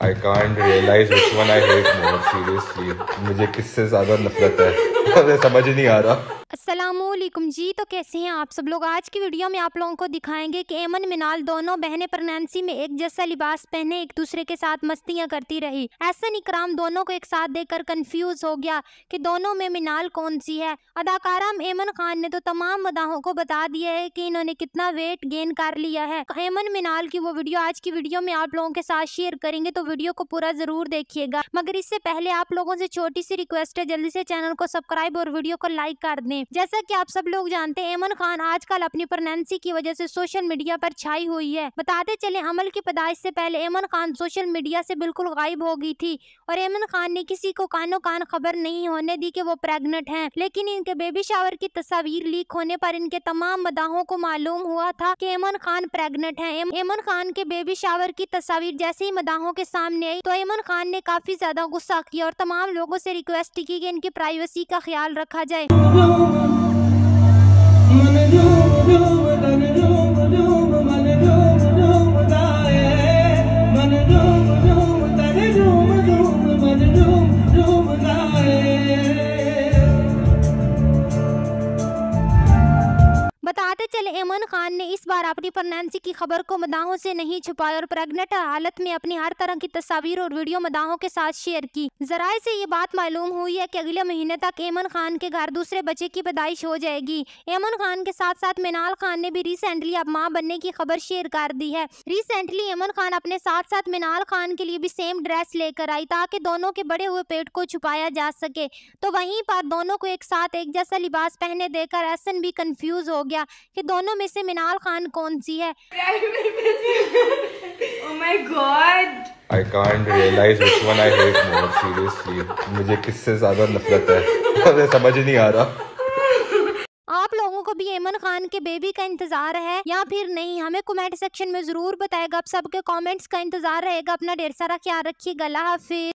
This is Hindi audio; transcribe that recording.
I can't realize which one I hate more seriously. मुझे किससे ज्यादा नफरत है समझ नहीं आ रहा असलम जी तो कैसे हैं आप सब लोग आज की वीडियो में आप लोगों को दिखाएंगे कि एमन मिनाल दोनों बहनें प्रनेंसी में एक जैसा लिबास पहने एक दूसरे के साथ मस्तियां करती रही ऐसा इकराम दोनों को एक साथ देखकर कंफ्यूज हो गया कि दोनों में मिनाल कौन सी है अदाकारा एमन खान ने तो तमाम मदाहों को बता दिया है कि इन्होंने कितना वेट गेन कर लिया है एमन मिनाल की वो वीडियो आज की वीडियो में आप लोगों के साथ शेयर करेंगे तो वीडियो को पूरा जरूर देखिएगा मगर इससे पहले आप लोगों से छोटी सी रिक्वेस्ट है जल्दी से चैनल को सब्सक्राइब और वीडियो को लाइक कर दें जैसा कि आप सब लोग जानते हैं एमन खान आजकल अपनी प्रेगनेंसी की वजह से सोशल मीडिया पर छाई हुई है बताते चले अमल की पैदाइश से पहले एमन खान सोशल मीडिया से बिल्कुल गायब हो गई थी और एमन खान ने किसी को कानो कान खबर नहीं होने दी कि वो प्रेग्नेंट हैं लेकिन इनके बेबी शावर की तस्वीर लीक होने पर इनके तमाम मदाहों को मालूम हुआ था कि एमन खान प्रेग्नेंट हैं एमन खान के बेबी शावर की तस्वीर जैसे ही मदाहों के सामने आई तो एमन खान ने काफी ज्यादा गुस्सा किया और तमाम लोगों से रिक्वेस्ट की कि इनकी प्राइवेसी का ख्याल रखा जाए एमन खान ने इस बार अपनी प्रेगनेंसी की खबर को मदाहों से नहीं छुपाया और प्रेग्नेंट हालत में अपनी हर तरह की तस्वीर और वीडियो मदाहों के साथ शेयर की जराये से ये बात मालूम हुई है कि अगले महीने तक एमन खान के घर दूसरे बच्चे की पैदाइश हो जाएगी एमन खान के साथ साथ मिनाल खान ने भी रिसेंटली अब माँ बनने की खबर शेयर कर दी है रिसेंटली एमन खान अपने साथ साथ मिनाल खान के लिए भी सेम ड्रेस लेकर आई ताकि दोनों के बड़े हुए पेट को छुपाया जा सके तो वहीं पर दोनों को एक साथ एक जैसा लिबास पहने देकर एसन भी कंफ्यूज हो गया कि दोनों दोनों में से मिनाल खान कौन सी है आई कांट रियलाइज मुझे किससे ज्यादा नफरत है मुझे समझ नहीं आ रहा आप लोगों को भी एमन खान के बेबी का इंतजार है या फिर नहीं हमें कमेंट सेक्शन में जरूर बताएगा आप सबके कमेंट्स का इंतजार रहेगा अपना ढेर सारा ख्याल गला हाफिज